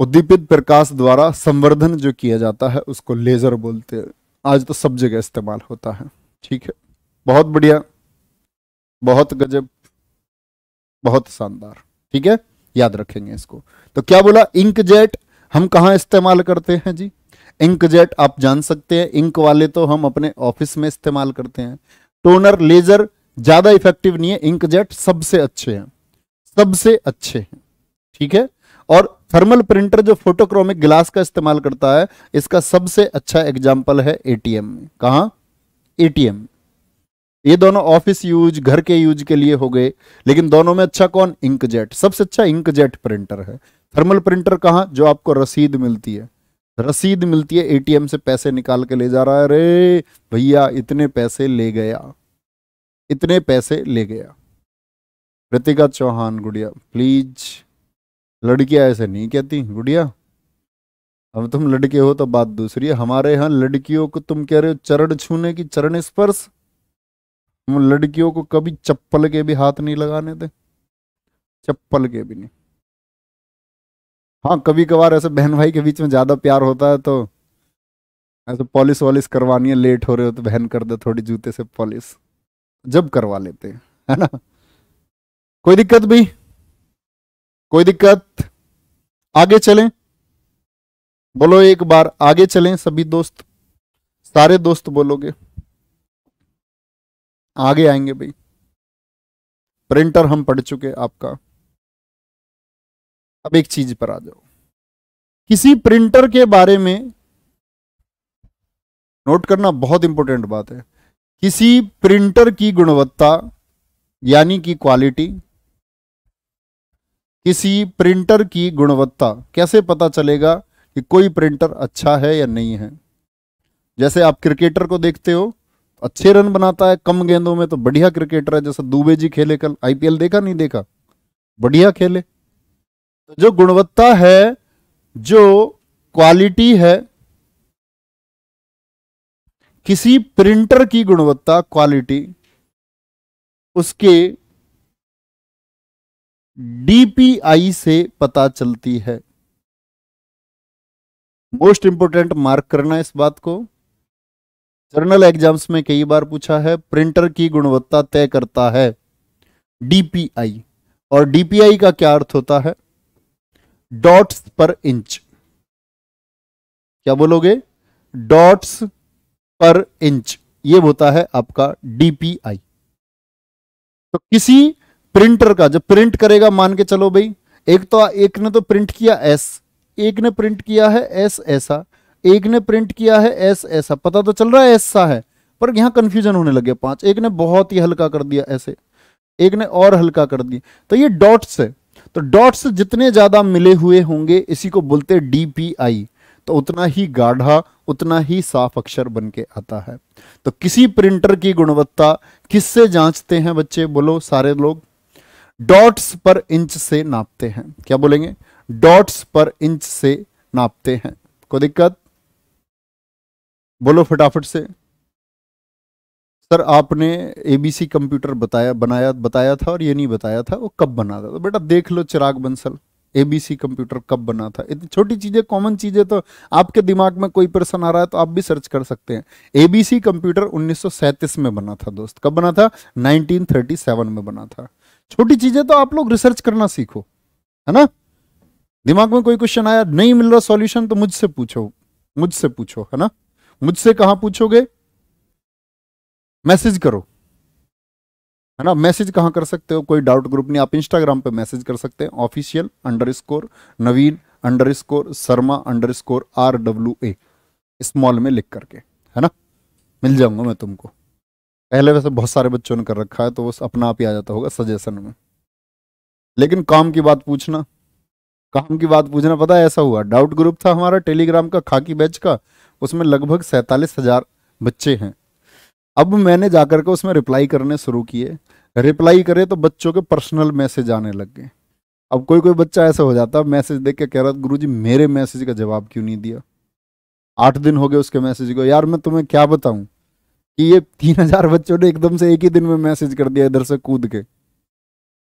उद्दीपित प्रकाश द्वारा संवर्धन जो किया जाता है उसको लेजर बोलते हैं आज तो सब जगह इस्तेमाल होता है ठीक है बहुत बढ़िया बहुत गजब बहुत शानदार ठीक है याद रखेंगे इसको तो क्या बोला इंक जेट हम कहा इस्तेमाल करते हैं जी इंक जेट आप जान सकते हैं इंक वाले तो हम अपने ऑफिस में इस्तेमाल करते हैं टोनर लेजर ज्यादा इफेक्टिव नहीं है इंक जेट सबसे अच्छे हैं सबसे अच्छे हैं ठीक है और थर्मल प्रिंटर जो फोटोक्रोमिक ग्लास का इस्तेमाल करता है इसका सबसे अच्छा एग्जाम्पल है एटीएम में कहा एटीएम ये दोनों ऑफिस यूज घर के यूज के लिए हो गए लेकिन दोनों में अच्छा कौन इंकजेट सबसे अच्छा इंकजेट प्रिंटर है थर्मल प्रिंटर कहा जो आपको रसीद मिलती है रसीद मिलती है एटीएम से पैसे निकाल के ले जा रहा है अरे भैया इतने पैसे ले गया इतने पैसे ले गया प्रतिका चौहान गुड़िया प्लीज लड़कियां ऐसे नहीं कहती गुड़िया अब तुम लड़के हो तो बात दूसरी है हमारे यहाँ लड़कियों को तुम कह रहे हो चरण छूने की चरण स्पर्श लड़कियों को कभी चप्पल के भी हाथ नहीं लगाने थे चप्पल के भी नहीं हाँ कभी कभार ऐसे बहन भाई के बीच में ज़्यादा प्यार होता है तो ऐसे पॉलिश वॉलिश करवानी है लेट हो रहे हो तो बहन कर दे थोड़ी जूते से पॉलिश जब करवा लेते हैं है ना कोई दिक्कत भी कोई दिक्कत आगे चलें बोलो एक बार आगे चलें सभी दोस्त सारे दोस्त बोलोगे आगे आएंगे भाई प्रिंटर हम पढ़ चुके आपका अब एक चीज पर आ जाओ किसी प्रिंटर के बारे में नोट करना बहुत इंपॉर्टेंट बात है किसी प्रिंटर की गुणवत्ता यानी कि क्वालिटी किसी प्रिंटर की गुणवत्ता कैसे पता चलेगा कि कोई प्रिंटर अच्छा है या नहीं है जैसे आप क्रिकेटर को देखते हो अच्छे रन बनाता है कम गेंदों में तो बढ़िया क्रिकेटर है जैसा दुबे जी खेले कल आईपीएल देखा नहीं देखा बढ़िया खेले तो जो गुणवत्ता है जो क्वालिटी है किसी प्रिंटर की गुणवत्ता क्वालिटी उसके डीपीआई से पता चलती है मोस्ट इंपोर्टेंट मार्क करना इस बात को जर्नल एग्जाम्स में कई बार पूछा है प्रिंटर की गुणवत्ता तय करता है डीपीआई और डीपीआई का क्या अर्थ होता है डॉट्स पर इंच क्या बोलोगे डॉट्स पर इंच ये होता है आपका डीपीआई तो किसी प्रिंटर का जब प्रिंट करेगा मान के चलो भाई एक तो एक ने तो प्रिंट किया एस एक ने प्रिंट किया है एस ऐसा एक ने प्रिंट किया है एस ऐसा पता तो चल रहा है ऐसा है पर यहां कंफ्यूजन होने लगे पांच एक ने बहुत ही हल्का कर दिया ऐसे एक ने और हल्का कर दिया तो ये डॉट्स है तो डॉट्स जितने ज्यादा मिले हुए होंगे इसी को बोलते डीपीआई तो उतना ही गाढ़ा उतना ही साफ अक्षर बन के आता है तो किसी प्रिंटर की गुणवत्ता किससे जांचते हैं बच्चे बोलो सारे लोग डॉट्स पर इंच से नापते हैं क्या बोलेंगे डॉट्स पर इंच से नापते हैं कोई दिक्कत बोलो फटाफट से सर आपने एबीसी कंप्यूटर बताया बनाया बताया था और ये नहीं बताया था वो कब बना था तो बेटा देख लो चिराग बंसल एबीसी कंप्यूटर कब बना था इतनी छोटी चीजें कॉमन चीजें तो आपके दिमाग में कोई प्रश्न आ रहा है तो आप भी सर्च कर सकते हैं एबीसी कंप्यूटर 1937 में बना था दोस्त कब बना था 1937 में बना था छोटी चीजें तो आप लोग रिसर्च करना सीखो है ना दिमाग में कोई क्वेश्चन आया नहीं मिल रहा सॉल्यूशन तो मुझसे पूछो मुझसे पूछो है ना मुझसे कहां पूछोगे मैसेज करो है ना मैसेज कहां कर सकते हो कोई डाउट ग्रुप नहीं आप इंस्टाग्राम पे मैसेज कर सकते हैं official underscore Naveen underscore Sharma underscore R W A small में लिख करके है ना मिल जाऊंगा मैं तुमको पहले वैसे बहुत सारे बच्चों ने कर रखा है तो वो अपना आप ही आ जाता होगा सजेशन में लेकिन काम की बात पूछना काम की बात पूछना पता है ऐसा हुआ डाउट ग्रुप था हमारा टेलीग्राम का खाकी बैच का उसमें लगभग सैंतालीस हजार बच्चे हैं अब मैंने जाकर के उसमें रिप्लाई करने शुरू किए रिप्लाई करे तो बच्चों के पर्सनल मैसेज आने लग गए अब कोई कोई बच्चा ऐसा हो जाता मैसेज देख के कह रहा गुरु जी मेरे मैसेज का जवाब क्यों नहीं दिया आठ दिन हो गए उसके मैसेज को यार मैं तुम्हें क्या बताऊं कि ये तीन हजार बच्चों ने एकदम से एक ही दिन में मैसेज कर दिया इधर से कूद के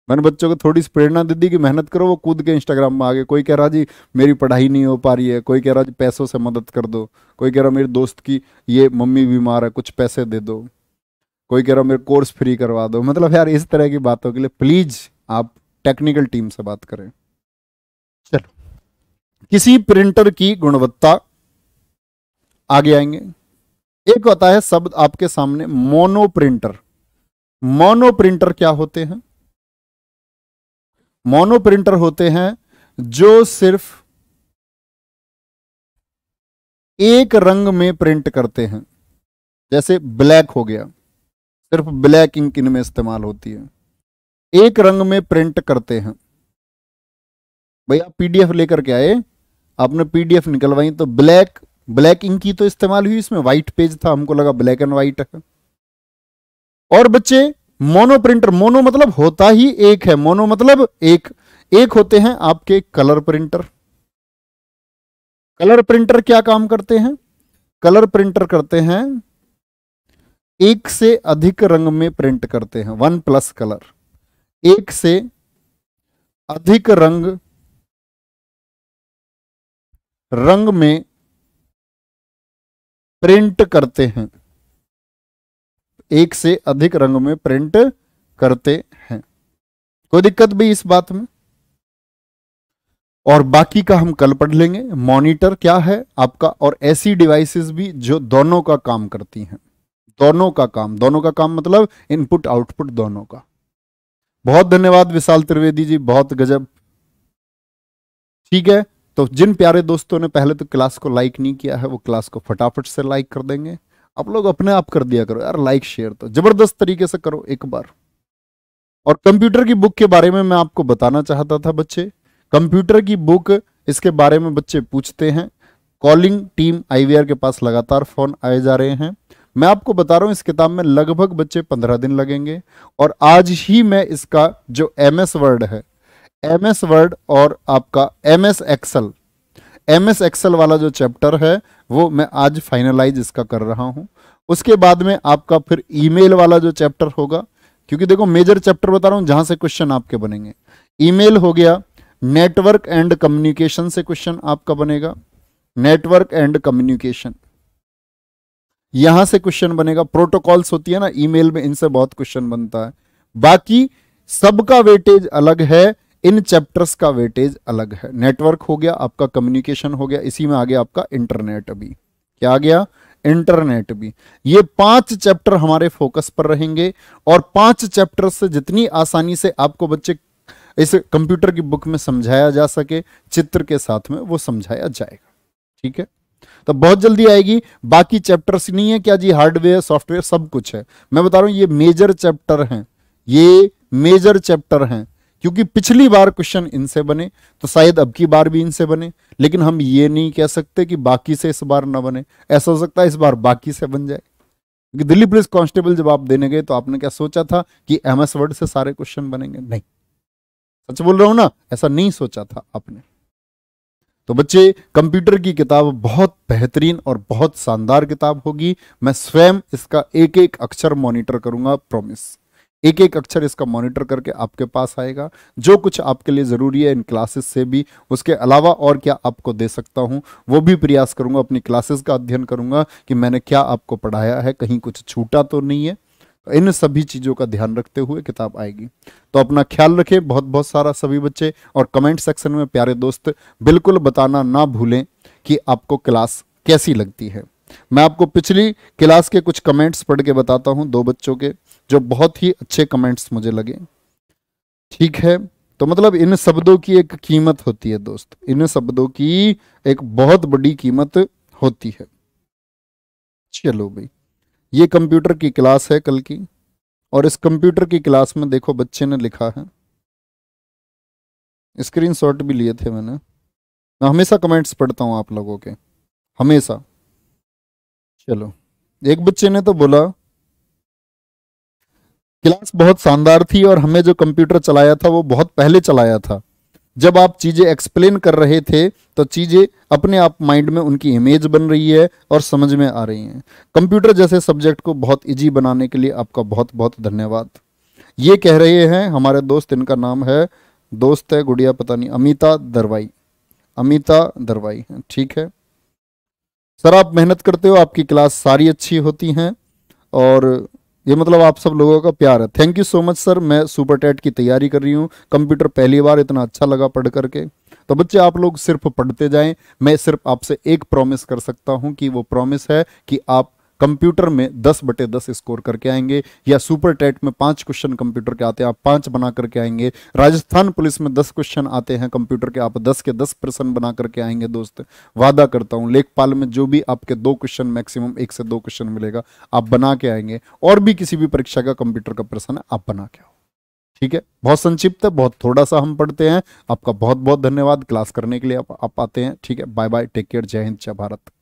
मैंने बच्चों को थोड़ी सी प्रेरणा दे दी कि मेहनत करो वो कूद के इंस्टाग्राम में आ गए कोई कह रहा जी मेरी पढ़ाई नहीं हो पा रही है कोई कह रहा जी पैसों से मदद कर दो कोई कह रहा मेरे दोस्त की ये मम्मी बीमार है कुछ पैसे दे दो कोई कह रहा मेरे कोर्स फ्री करवा दो मतलब यार इस तरह की बातों के लिए प्लीज़ आप टेक्निकल टीम से बात करें चलो किसी प्रिंटर की गुणवत्ता आगे आएंगे एक होता है शब्द आपके सामने मोनो प्रिंटर मोनो प्रिंटर क्या होते हैं मोनो प्रिंटर होते हैं जो सिर्फ एक रंग में प्रिंट करते हैं जैसे ब्लैक हो गया सिर्फ ब्लैक इंक इनमें इस्तेमाल होती है एक रंग में प्रिंट करते हैं भाई आप पीडीएफ लेकर के आए आपने पीडीएफ निकलवाई तो ब्लैक ब्लैक इंक की तो इस्तेमाल हुई इसमें व्हाइट पेज था हमको लगा ब्लैक एंड व्हाइट है और बच्चे मोनो प्रिंटर मोनो मतलब होता ही एक है मोनो मतलब एक एक होते हैं आपके कलर प्रिंटर कलर प्रिंटर क्या काम करते हैं कलर प्रिंटर करते हैं एक से अधिक रंग में प्रिंट करते हैं वन प्लस कलर एक से अधिक रंग रंग में प्रिंट करते हैं एक से अधिक रंग में प्रिंट करते हैं कोई दिक्कत भी इस बात में और बाकी का हम कल पढ़ लेंगे मॉनिटर क्या है आपका और ऐसी डिवाइसेस भी जो दोनों का काम करती हैं दोनों का काम दोनों का काम मतलब इनपुट आउटपुट दोनों का बहुत धन्यवाद विशाल त्रिवेदी जी बहुत गजब ठीक है तो जिन प्यारे दोस्तों ने पहले तो क्लास को लाइक नहीं किया है वो क्लास को फटाफट से लाइक कर देंगे आप लोग अपने आप कर दिया करो यार लाइक शेयर तो जबरदस्त तरीके से करो एक बार और कंप्यूटर की बुक के बारे में मैं आपको बताना चाहता था बच्चे कंप्यूटर की बुक इसके बारे में बच्चे पूछते हैं कॉलिंग टीम आईवीआर के पास लगातार फोन आए जा रहे हैं मैं आपको बता रहा हूँ इस किताब में लगभग बच्चे पंद्रह दिन लगेंगे और आज ही मैं इसका जो एम एस वर्ड है एम एस वर्ड और आपका M S excel M S excel वाला जो चैप्टर है वो मैं आज फाइनलाइज इसका कर रहा हूं उसके बाद में आपका फिर ईमेल वाला जो चैप्टर होगा क्योंकि देखो मेजर चैप्टर बता रहा हूं जहां से क्वेश्चन आपके बनेंगे ईमेल हो गया नेटवर्क एंड कम्युनिकेशन से क्वेश्चन आपका बनेगा नेटवर्क एंड कम्युनिकेशन यहां से क्वेश्चन बनेगा प्रोटोकॉल्स होती है ना ईमेल में इनसे बहुत क्वेश्चन बनता है बाकी सबका वेटेज अलग है इन चैप्टर्स का वेटेज अलग है नेटवर्क हो गया आपका कम्युनिकेशन हो गया इसी में आ गया आपका इंटरनेट भी क्या आ गया इंटरनेट भी ये पांच चैप्टर हमारे फोकस पर रहेंगे और पांच चैप्टर से जितनी आसानी से आपको बच्चे इस कंप्यूटर की बुक में समझाया जा सके चित्र के साथ में वो समझाया जाएगा ठीक है तो बहुत जल्दी आएगी बाकी चैप्टर्स नहीं है क्या जी हार्डवेयर सॉफ्टवेयर सब कुछ है मैं बता रहा हूं ये मेजर चैप्टर हैं ये मेजर चैप्टर हैं क्योंकि पिछली बार क्वेश्चन इनसे बने तो शायद अब की बार भी इनसे बने लेकिन हम ये नहीं कह सकते कि बाकी से इस बार ना बने ऐसा हो सकता है इस बार बाकी से बन जाए क्योंकि दिल्ली पुलिस कांस्टेबल जब आप देने गए तो आपने क्या सोचा था कि एम एस वर्ड से सारे क्वेश्चन बनेंगे नहीं सच बोल रहा हूं ना ऐसा नहीं सोचा था आपने तो बच्चे कंप्यूटर की किताब बहुत बेहतरीन और बहुत शानदार किताब होगी मैं स्वयं इसका एक एक अक्षर मॉनिटर करूंगा प्रॉमिस एक एक अक्षर इसका मॉनिटर करके आपके पास आएगा जो कुछ आपके लिए ज़रूरी है इन क्लासेस से भी उसके अलावा और क्या आपको दे सकता हूँ वो भी प्रयास करूंगा अपनी क्लासेस का अध्ययन करूंगा कि मैंने क्या आपको पढ़ाया है कहीं कुछ छूटा तो नहीं है इन सभी चीज़ों का ध्यान रखते हुए किताब आएगी तो अपना ख्याल रखें बहुत बहुत सारा सभी बच्चे और कमेंट सेक्शन में प्यारे दोस्त बिल्कुल बताना ना भूलें कि आपको क्लास कैसी लगती है मैं आपको पिछली क्लास के कुछ कमेंट्स पढ़ के बताता हूँ दो बच्चों के जो बहुत ही अच्छे कमेंट्स मुझे लगे ठीक है तो मतलब इन शब्दों की एक कीमत होती है दोस्त इन शब्दों की एक बहुत बड़ी कीमत होती है चलो भाई ये कंप्यूटर की क्लास है कल की और इस कंप्यूटर की क्लास में देखो बच्चे ने लिखा है स्क्रीनशॉट भी लिए थे मैंने मैं हमेशा कमेंट्स पढ़ता हूँ आप लोगों के हमेशा चलो एक बच्चे ने तो बोला क्लास बहुत शानदार थी और हमें जो कंप्यूटर चलाया था वो बहुत पहले चलाया था जब आप चीज़ें एक्सप्लेन कर रहे थे तो चीज़ें अपने आप माइंड में उनकी इमेज बन रही है और समझ में आ रही हैं कंप्यूटर जैसे सब्जेक्ट को बहुत इजी बनाने के लिए आपका बहुत बहुत धन्यवाद ये कह रहे हैं हमारे दोस्त इनका नाम है दोस्त है गुड़िया पता नहीं अमिता दरवाई अमिता दरवाई ठीक है सर आप मेहनत करते हो आपकी क्लास सारी अच्छी होती हैं और ये मतलब आप सब लोगों का प्यार है thank you so much sir मैं सुपर टेट की तैयारी कर रही हूँ कंप्यूटर पहली बार इतना अच्छा लगा पढ़ करके तो बच्चे आप लोग सिर्फ पढ़ते जाएं मैं सिर्फ आपसे एक प्रॉमिस कर सकता हूं कि वो प्रॉमिस है कि आप कंप्यूटर में दस बटे दस स्कोर करके आएंगे या सुपर टेट में पांच क्वेश्चन कंप्यूटर के आते हैं आप पांच बना करके आएंगे राजस्थान पुलिस में दस क्वेश्चन आते हैं कंप्यूटर के आप दस के दस प्रश्न बना करके आएंगे दोस्त वादा करता हूं लेखपाल में जो भी आपके दो क्वेश्चन मैक्सिमम एक से दो क्वेश्चन मिलेगा आप बना के आएंगे और भी किसी भी परीक्षा का कंप्यूटर का प्रश्न आप बना के आओ ठीक है बहुत संक्षिप्त है बहुत थोड़ा सा हम पढ़ते हैं आपका बहुत बहुत धन्यवाद क्लास करने के लिए आप आते हैं ठीक है बाय बाय टेक केयर जय हिंद जय भारत